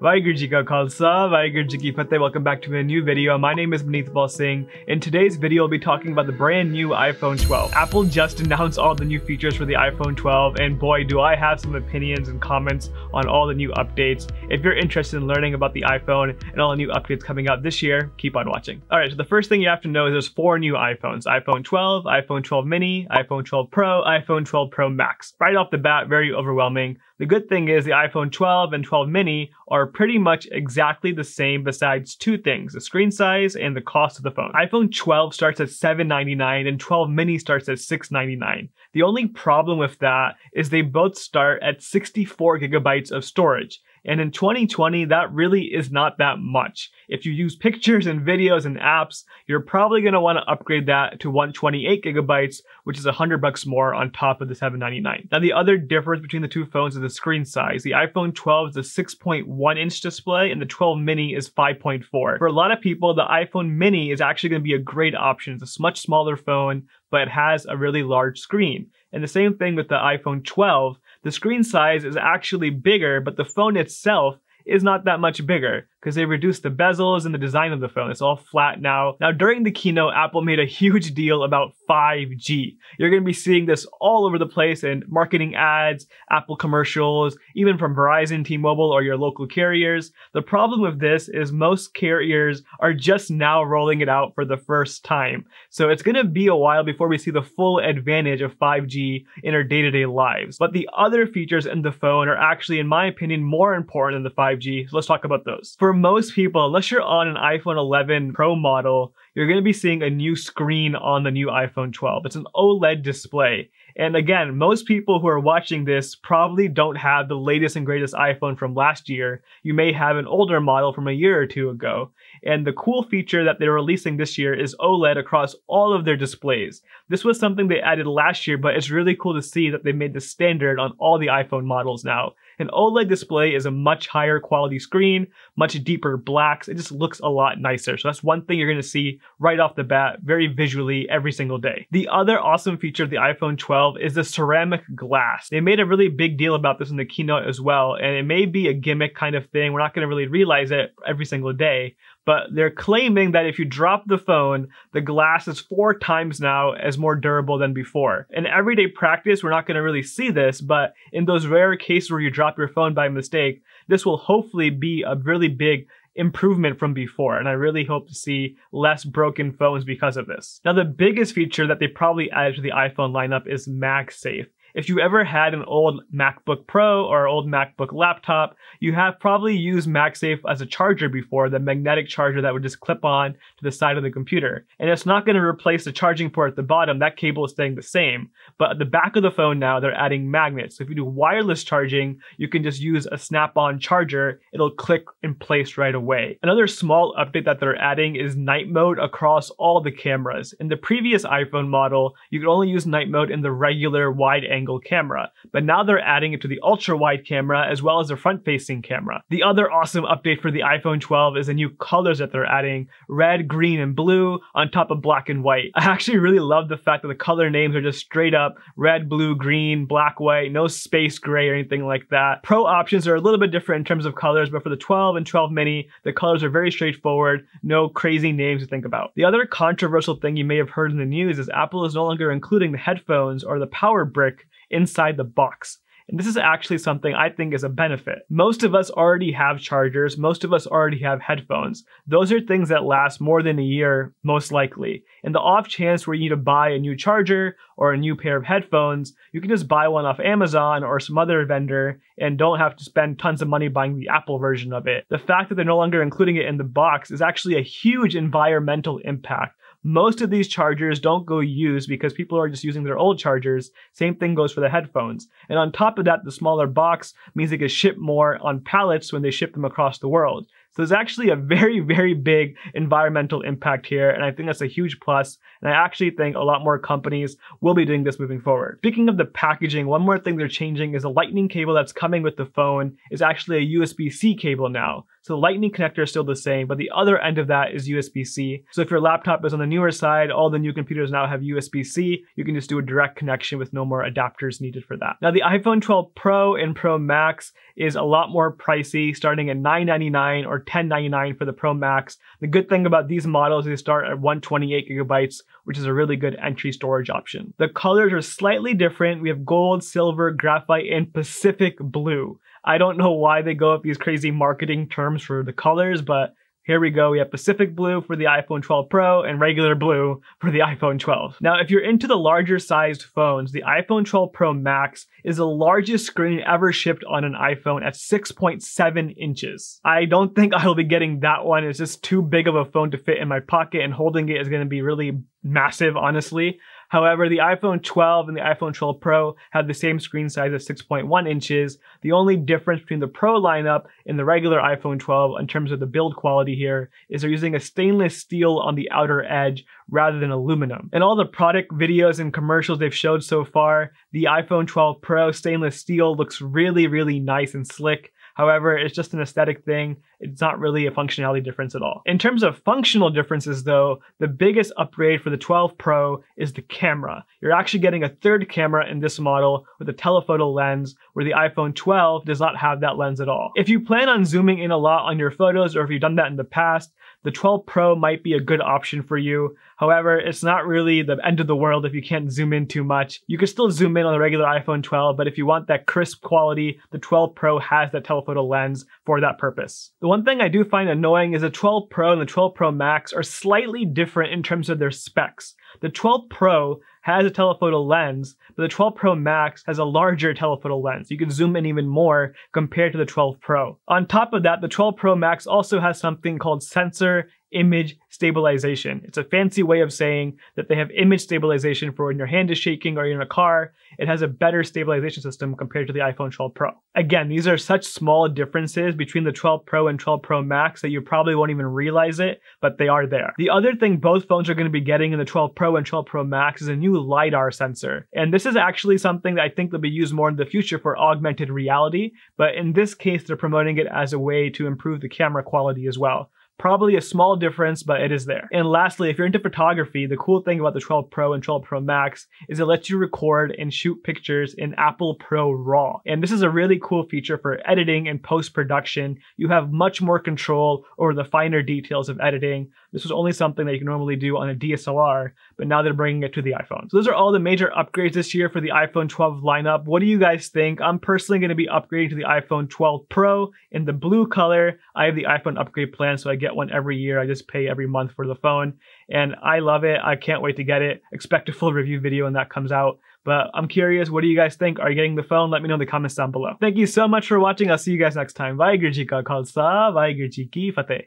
Vaigur Ji Ka Khalsa, Vaigur Ji Ki Fateh, welcome back to a new video. My name is Manith Bal Singh. In today's video, I'll be talking about the brand new iPhone 12. Apple just announced all the new features for the iPhone 12, and boy, do I have some opinions and comments on all the new updates. If you're interested in learning about the iPhone and all the new updates coming out this year, keep on watching. All right, so the first thing you have to know is there's four new iPhones, iPhone 12, iPhone 12 mini, iPhone 12 Pro, iPhone 12 Pro Max. Right off the bat, very overwhelming. The good thing is the iPhone 12 and 12 mini are pretty much exactly the same besides two things, the screen size and the cost of the phone. iPhone 12 starts at $799 and 12 mini starts at $699. The only problem with that is they both start at 64 gigabytes of storage. And in 2020, that really is not that much. If you use pictures and videos and apps, you're probably going to want to upgrade that to 128 gigabytes, which is 100 bucks more on top of the 799. Now, the other difference between the two phones is the screen size. The iPhone 12 is a 6.1 inch display and the 12 mini is 5.4. For a lot of people, the iPhone mini is actually going to be a great option. It's a much smaller phone, but it has a really large screen. And the same thing with the iPhone 12 the screen size is actually bigger, but the phone itself is not that much bigger because they reduced the bezels and the design of the phone. It's all flat now. Now, during the keynote, Apple made a huge deal about 5G. You're going to be seeing this all over the place in marketing ads, Apple commercials, even from Verizon, T-Mobile, or your local carriers. The problem with this is most carriers are just now rolling it out for the first time. So it's going to be a while before we see the full advantage of 5G in our day-to-day -day lives. But the other features in the phone are actually, in my opinion, more important than the 5G. So let's talk about those. For for most people, unless you're on an iPhone 11 Pro model, you're going to be seeing a new screen on the new iPhone 12. It's an OLED display. And again, most people who are watching this probably don't have the latest and greatest iPhone from last year. You may have an older model from a year or two ago. And the cool feature that they're releasing this year is OLED across all of their displays. This was something they added last year, but it's really cool to see that they made the standard on all the iPhone models now. An OLED display is a much higher quality screen, much deeper blacks. It just looks a lot nicer. So that's one thing you're gonna see right off the bat, very visually every single day. The other awesome feature of the iPhone 12 is the ceramic glass. They made a really big deal about this in the keynote as well, and it may be a gimmick kind of thing. We're not gonna really realize it every single day, but they're claiming that if you drop the phone, the glass is four times now as more durable than before. In everyday practice, we're not going to really see this, but in those rare cases where you drop your phone by mistake, this will hopefully be a really big improvement from before, and I really hope to see less broken phones because of this. Now, the biggest feature that they probably added to the iPhone lineup is MagSafe if you ever had an old MacBook Pro or old MacBook laptop, you have probably used MagSafe as a charger before, the magnetic charger that would just clip on to the side of the computer. And it's not going to replace the charging port at the bottom, that cable is staying the same. But at the back of the phone now, they're adding magnets. So if you do wireless charging, you can just use a snap-on charger, it'll click in place right away. Another small update that they're adding is night mode across all the cameras. In the previous iPhone model, you could only use night mode in the regular wide angle angle camera, but now they're adding it to the ultra wide camera as well as the front facing camera. The other awesome update for the iPhone 12 is the new colors that they're adding red, green, and blue on top of black and white. I actually really love the fact that the color names are just straight up red, blue, green, black, white, no space gray or anything like that. Pro options are a little bit different in terms of colors, but for the 12 and 12 mini, the colors are very straightforward, no crazy names to think about. The other controversial thing you may have heard in the news is Apple is no longer including the headphones or the power brick inside the box. And this is actually something I think is a benefit. Most of us already have chargers, most of us already have headphones. Those are things that last more than a year, most likely. And the off chance where you need to buy a new charger or a new pair of headphones, you can just buy one off Amazon or some other vendor and don't have to spend tons of money buying the Apple version of it. The fact that they're no longer including it in the box is actually a huge environmental impact. Most of these chargers don't go used because people are just using their old chargers. Same thing goes for the headphones. And on top of that, the smaller box means they can ship more on pallets when they ship them across the world. So there's actually a very, very big environmental impact here, and I think that's a huge plus, And I actually think a lot more companies will be doing this moving forward. Speaking of the packaging, one more thing they're changing is the lightning cable that's coming with the phone is actually a USB-C cable now. So the lightning connector is still the same, but the other end of that is USB-C. So if your laptop is on the newer side, all the new computers now have USB-C. You can just do a direct connection with no more adapters needed for that. Now the iPhone 12 Pro and Pro Max is a lot more pricey, starting at $999 or $1099 for the Pro Max. The good thing about these models is they start at 128 gigabytes, which is a really good entry storage option. The colors are slightly different. We have gold, silver, graphite, and Pacific blue. I don't know why they go up these crazy marketing terms for the colors, but here we go. We have Pacific Blue for the iPhone 12 Pro and regular blue for the iPhone 12. Now, if you're into the larger sized phones, the iPhone 12 Pro Max is the largest screen ever shipped on an iPhone at 6.7 inches. I don't think I'll be getting that one. It's just too big of a phone to fit in my pocket and holding it is going to be really massive, honestly. However, the iPhone 12 and the iPhone 12 Pro have the same screen size of 6.1 inches. The only difference between the Pro lineup and the regular iPhone 12 in terms of the build quality here is they're using a stainless steel on the outer edge rather than aluminum. In all the product videos and commercials they've showed so far, the iPhone 12 Pro stainless steel looks really, really nice and slick. However, it's just an aesthetic thing. It's not really a functionality difference at all. In terms of functional differences though, the biggest upgrade for the 12 Pro is the camera. You're actually getting a third camera in this model with a telephoto lens, where the iPhone 12 does not have that lens at all. If you plan on zooming in a lot on your photos or if you've done that in the past, the 12 Pro might be a good option for you. However, it's not really the end of the world if you can't zoom in too much. You can still zoom in on the regular iPhone 12, but if you want that crisp quality, the 12 Pro has that telephoto lens for that purpose. The one thing I do find annoying is the 12 Pro and the 12 Pro Max are slightly different in terms of their specs. The 12 Pro has a telephoto lens, but the 12 Pro Max has a larger telephoto lens. You can zoom in even more compared to the 12 Pro. On top of that, the 12 Pro Max also has something called sensor image stabilization. It's a fancy way of saying that they have image stabilization for when your hand is shaking or you're in a car. It has a better stabilization system compared to the iPhone 12 Pro. Again, these are such small differences between the 12 Pro and 12 Pro Max that you probably won't even realize it, but they are there. The other thing both phones are going to be getting in the 12 Pro and 12 Pro Max is a new LiDAR sensor. And this is actually something that I think will be used more in the future for augmented reality, but in this case, they're promoting it as a way to improve the camera quality as well. Probably a small difference, but it is there. And lastly, if you're into photography, the cool thing about the 12 Pro and 12 Pro Max is it lets you record and shoot pictures in Apple Pro Raw. And this is a really cool feature for editing and post-production. You have much more control over the finer details of editing. This was only something that you can normally do on a DSLR, but now they're bringing it to the iPhone. So those are all the major upgrades this year for the iPhone 12 lineup. What do you guys think? I'm personally going to be upgrading to the iPhone 12 Pro in the blue color. I have the iPhone upgrade plan, so I get one every year. I just pay every month for the phone, and I love it. I can't wait to get it. Expect a full review video when that comes out. But I'm curious, what do you guys think? Are you getting the phone? Let me know in the comments down below. Thank you so much for watching. I'll see you guys next time. Bye, khalsa, vaigurji fateh.